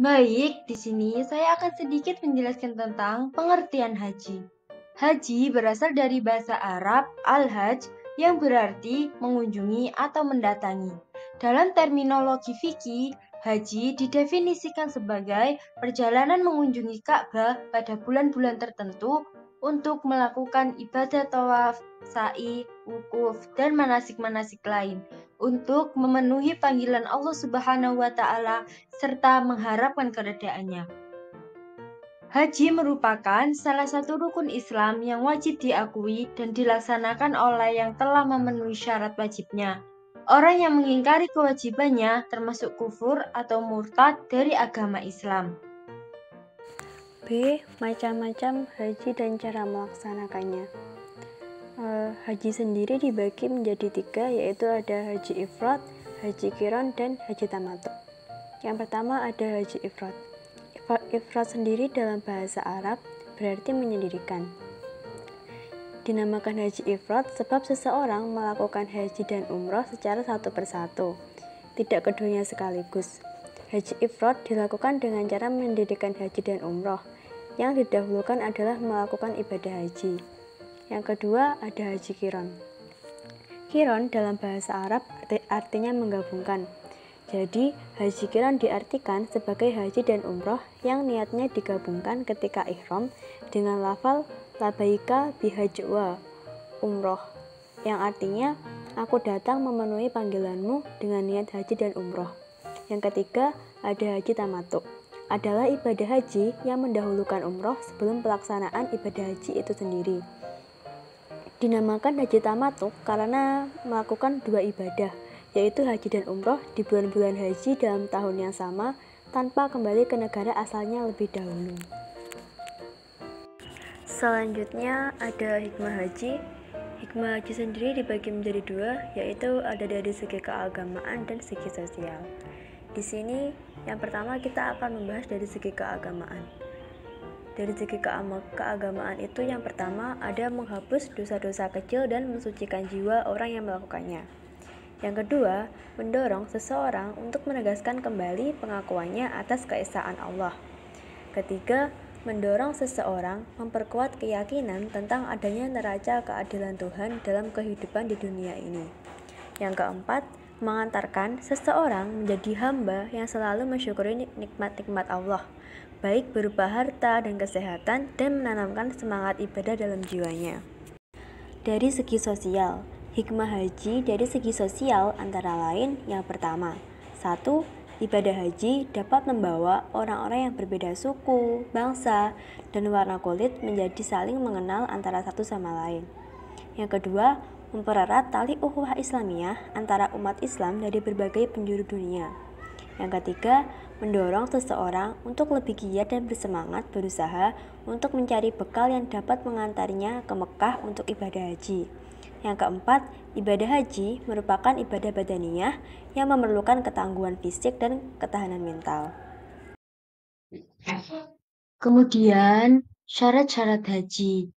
Baik, di sini saya akan sedikit menjelaskan tentang pengertian haji. Haji berasal dari bahasa Arab al-hajj yang berarti mengunjungi atau mendatangi. Dalam terminologi fikih, haji didefinisikan sebagai perjalanan mengunjungi Ka'bah pada bulan-bulan tertentu untuk melakukan ibadah tawaf, sa'i, wukuf, dan manasik-manasik lain untuk memenuhi panggilan Allah Subhanahu wa taala serta mengharapkan keredaannya. Haji merupakan salah satu rukun Islam yang wajib diakui dan dilaksanakan oleh yang telah memenuhi syarat wajibnya. Orang yang mengingkari kewajibannya termasuk kufur atau murtad dari agama Islam. B. Macam-macam haji dan cara melaksanakannya. Eh, haji sendiri dibagi menjadi tiga yaitu ada haji ifrat, haji kiron, dan haji tamato. Yang pertama ada haji ifrat. Ifrat sendiri dalam bahasa Arab berarti menyendirikan. Dinamakan haji ifrat sebab seseorang melakukan haji dan umroh secara satu persatu, tidak keduanya sekaligus. Haji ifrat dilakukan dengan cara mendirikan haji dan umroh. Yang didahulukan adalah melakukan ibadah haji. Yang kedua ada haji kiron. Kiron dalam bahasa Arab arti artinya menggabungkan. Jadi, haji kiron diartikan sebagai haji dan umroh yang niatnya digabungkan ketika ihram dengan lafal labaika bihajwa umroh yang artinya aku datang memenuhi panggilanmu dengan niat haji dan umroh. Yang ketiga, ada haji tamatuk adalah ibadah haji yang mendahulukan umroh sebelum pelaksanaan ibadah haji itu sendiri. Dinamakan Haji Tamatuk karena melakukan dua ibadah, yaitu haji dan umroh di bulan-bulan haji dalam tahun yang sama tanpa kembali ke negara asalnya lebih dahulu. Selanjutnya ada hikmah haji. Hikmah haji sendiri dibagi menjadi dua, yaitu ada dari segi keagamaan dan segi sosial. Di sini, yang pertama kita akan membahas dari segi keagamaan. Dari segi keagamaan itu yang pertama ada menghapus dosa-dosa kecil dan mensucikan jiwa orang yang melakukannya. Yang kedua, mendorong seseorang untuk menegaskan kembali pengakuannya atas keesaan Allah. Ketiga, mendorong seseorang memperkuat keyakinan tentang adanya neraca keadilan Tuhan dalam kehidupan di dunia ini. Yang keempat, mengantarkan seseorang menjadi hamba yang selalu mensyukuri nikmat-nikmat Allah, baik berupa harta dan kesehatan, dan menanamkan semangat ibadah dalam jiwanya. Dari segi sosial, hikmah haji dari segi sosial antara lain yang pertama, satu, Ibadah haji dapat membawa orang-orang yang berbeda suku, bangsa, dan warna kulit menjadi saling mengenal antara satu sama lain. Yang kedua, mempererat tali uhuah Islamiyah antara umat Islam dari berbagai penjuru dunia. Yang ketiga, mendorong seseorang untuk lebih giat dan bersemangat berusaha untuk mencari bekal yang dapat mengantarnya ke Mekah untuk ibadah haji. Yang keempat, ibadah haji merupakan ibadah badaniyah yang memerlukan ketangguhan fisik dan ketahanan mental. Kemudian, syarat-syarat haji.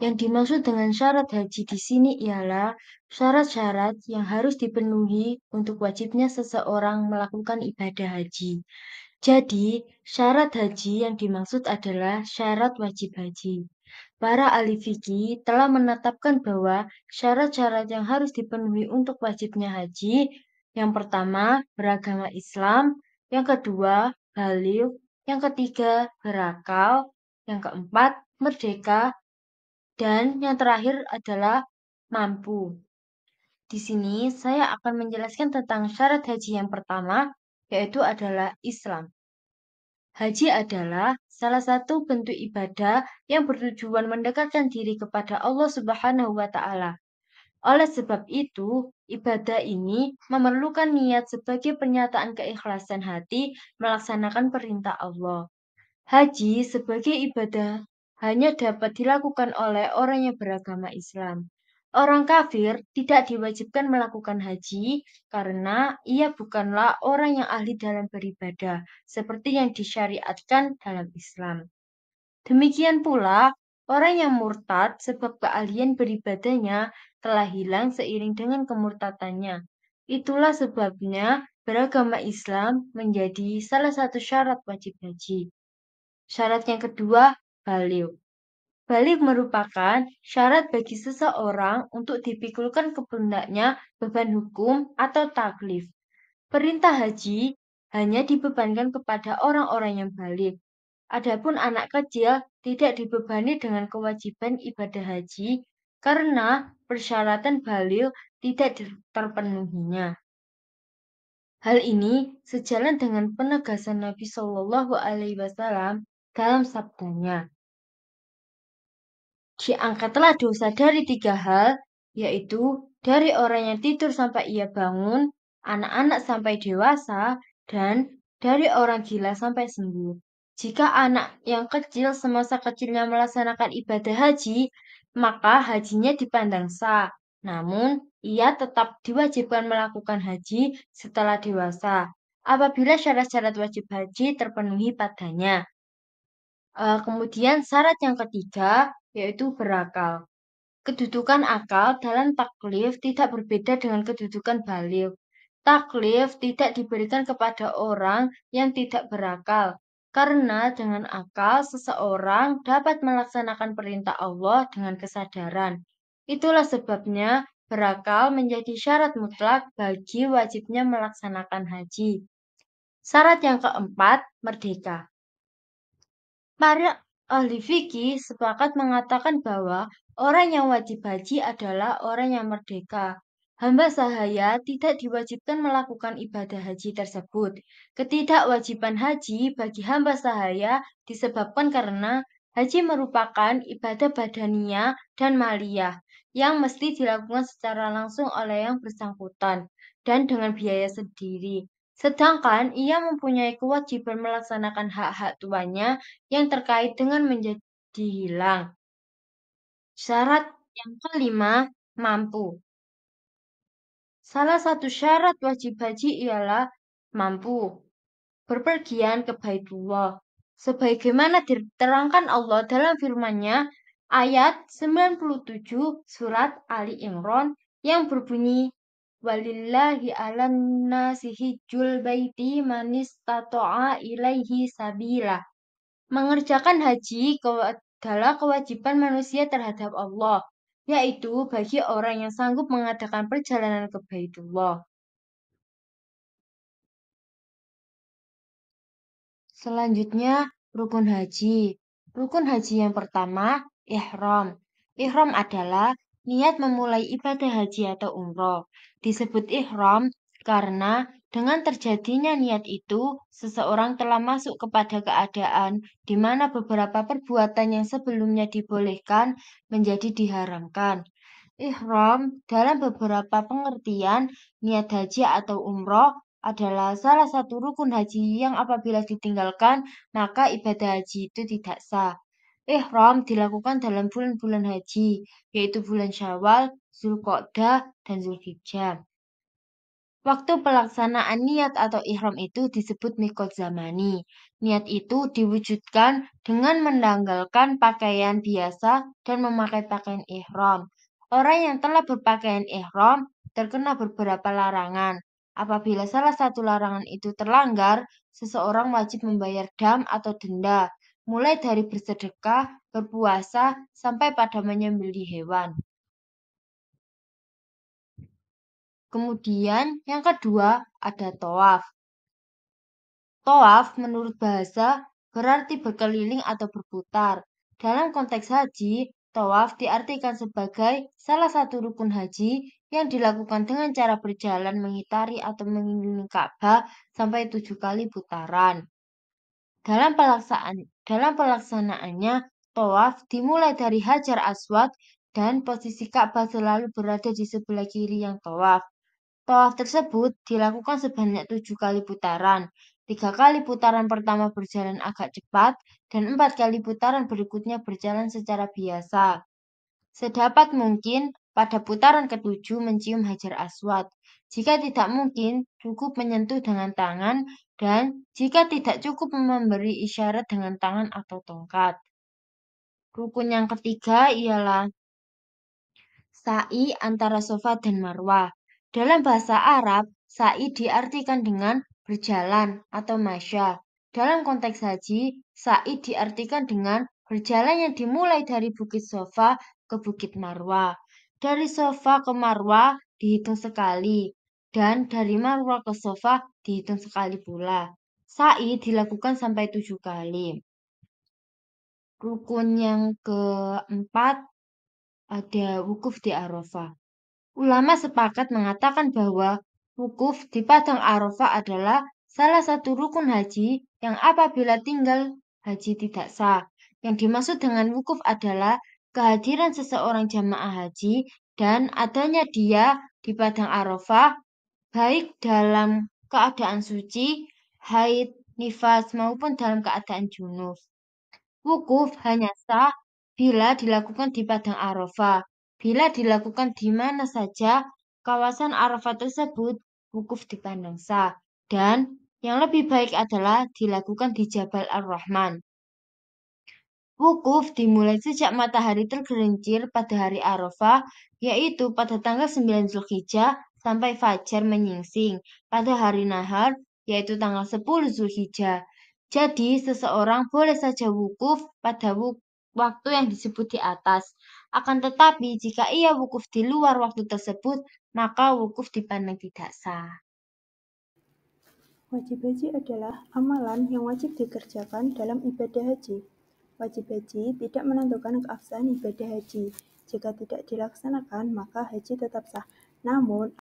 Yang dimaksud dengan syarat haji di sini ialah syarat-syarat yang harus dipenuhi untuk wajibnya seseorang melakukan ibadah haji. Jadi, syarat haji yang dimaksud adalah syarat wajib haji. Para ahli fikih telah menetapkan bahwa syarat-syarat yang harus dipenuhi untuk wajibnya haji yang pertama, beragama Islam, yang kedua, baligh, yang ketiga, berakal, yang keempat, merdeka, dan yang terakhir adalah mampu. Di sini saya akan menjelaskan tentang syarat haji yang pertama, yaitu adalah Islam. Haji adalah salah satu bentuk ibadah yang bertujuan mendekatkan diri kepada Allah Subhanahu wa taala. Oleh sebab itu, ibadah ini memerlukan niat sebagai pernyataan keikhlasan hati melaksanakan perintah Allah. Haji sebagai ibadah hanya dapat dilakukan oleh orang yang beragama Islam. Orang kafir tidak diwajibkan melakukan haji karena ia bukanlah orang yang ahli dalam beribadah, seperti yang disyariatkan dalam Islam. Demikian pula, orang yang murtad sebab keahlian beribadahnya telah hilang seiring dengan kemurtatannya. Itulah sebabnya beragama Islam menjadi salah satu syarat wajib haji. Syarat yang kedua balik. Balik merupakan syarat bagi seseorang untuk dipikulkan ke pundaknya beban hukum atau taklif. Perintah haji hanya dibebankan kepada orang-orang yang balik. Adapun anak kecil tidak dibebani dengan kewajiban ibadah haji karena persyaratan balil tidak terpenuhinya. Hal ini sejalan dengan penegasan Nabi Shallallahu Alaihi Wasallam dalam sabdanya, Diangkatlah dosa dari tiga hal, yaitu dari orang yang tidur sampai ia bangun, anak-anak sampai dewasa, dan dari orang gila sampai sembuh. Jika anak yang kecil semasa kecilnya melaksanakan ibadah haji, maka hajinya dipandang sah. Namun, ia tetap diwajibkan melakukan haji setelah dewasa apabila syarat-syarat wajib haji terpenuhi padanya. Eh, kemudian syarat yang ketiga yaitu berakal. Kedudukan akal dalam taklif tidak berbeda dengan kedudukan balik. Taklif tidak diberikan kepada orang yang tidak berakal, karena dengan akal seseorang dapat melaksanakan perintah Allah dengan kesadaran. Itulah sebabnya berakal menjadi syarat mutlak bagi wajibnya melaksanakan haji. Syarat yang keempat, merdeka. Ahli fikih sepakat mengatakan bahwa orang yang wajib haji adalah orang yang merdeka. Hamba sahaya tidak diwajibkan melakukan ibadah haji tersebut. Ketidakwajiban haji bagi hamba sahaya disebabkan karena haji merupakan ibadah badania dan maliyah yang mesti dilakukan secara langsung oleh yang bersangkutan dan dengan biaya sendiri. Sedangkan ia mempunyai kewajiban melaksanakan hak-hak tuannya yang terkait dengan menjadi hilang. Syarat yang kelima, mampu. Salah satu syarat wajib haji ialah mampu berpergian ke Baitullah. Sebagaimana diterangkan Allah dalam firman-Nya ayat 97 surat Ali Imran yang berbunyi Walillahi alan nasi jul baiti manis tatoa ilaihi sabila. Mengerjakan haji adalah kewajiban manusia terhadap Allah, yaitu bagi orang yang sanggup mengadakan perjalanan ke Baitullah. Selanjutnya, rukun haji. Rukun haji yang pertama, ihram. Ihram adalah Niat memulai ibadah haji atau umroh disebut ihram karena dengan terjadinya niat itu, seseorang telah masuk kepada keadaan di mana beberapa perbuatan yang sebelumnya dibolehkan menjadi diharamkan. Ihram dalam beberapa pengertian, niat haji atau umroh adalah salah satu rukun haji yang apabila ditinggalkan, maka ibadah haji itu tidak sah. Ihram dilakukan dalam bulan-bulan haji, yaitu bulan Syawal, Zulqa'dah, dan Zulhijjah. Waktu pelaksanaan niat atau ihram itu disebut mikot zamani. Niat itu diwujudkan dengan mendanggalkan pakaian biasa dan memakai pakaian ihram. Orang yang telah berpakaian ihram terkena beberapa larangan. Apabila salah satu larangan itu terlanggar, seseorang wajib membayar dam atau denda mulai dari bersedekah, berpuasa, sampai pada menyembelih hewan. Kemudian yang kedua ada toaf. Toaf menurut bahasa berarti berkeliling atau berputar. Dalam konteks haji, toaf diartikan sebagai salah satu rukun haji yang dilakukan dengan cara berjalan mengitari atau mengelilingi Ka'bah sampai tujuh kali putaran. Dalam pelaksanaan, dalam pelaksanaannya, tawaf dimulai dari Hajar Aswad dan posisi Ka'bah selalu berada di sebelah kiri yang tawaf. Tawaf tersebut dilakukan sebanyak tujuh kali putaran. Tiga kali putaran pertama berjalan agak cepat dan empat kali putaran berikutnya berjalan secara biasa. Sedapat mungkin, pada putaran ketujuh mencium Hajar Aswad. Jika tidak mungkin, cukup menyentuh dengan tangan dan jika tidak cukup memberi isyarat dengan tangan atau tongkat. Rukun yang ketiga ialah sa'i antara sofa dan marwah. Dalam bahasa Arab, sa'i diartikan dengan berjalan atau masya. Dalam konteks haji, sa'i diartikan dengan berjalan yang dimulai dari bukit sofa ke bukit marwah. Dari sofa ke marwah dihitung sekali, dan dari marwah ke sofa dihitung sekali pula. Sa'i dilakukan sampai tujuh kali. Rukun yang keempat ada wukuf di Arafah. Ulama sepakat mengatakan bahwa wukuf di Padang Arafah adalah salah satu rukun haji yang apabila tinggal haji tidak sah. Yang dimaksud dengan wukuf adalah kehadiran seseorang jamaah haji dan adanya dia di Padang Arafah baik dalam keadaan suci, haid, nifas, maupun dalam keadaan junub. Wukuf hanya sah bila dilakukan di Padang Arafah. Bila dilakukan di mana saja, kawasan Arafah tersebut wukuf dipandang sah. Dan yang lebih baik adalah dilakukan di Jabal Ar-Rahman. Wukuf dimulai sejak matahari tergelincir pada hari Arafah, yaitu pada tanggal 9 Zulhijjah sampai fajar menyingsing pada hari nahar, yaitu tanggal 10 Zulhijjah. Jadi, seseorang boleh saja wukuf pada waktu yang disebut di atas. Akan tetapi, jika ia wukuf di luar waktu tersebut, maka wukuf dipandang tidak sah. Wajib haji adalah amalan yang wajib dikerjakan dalam ibadah haji. Wajib haji tidak menentukan keabsahan ibadah haji. Jika tidak dilaksanakan, maka haji tetap sah. Namun,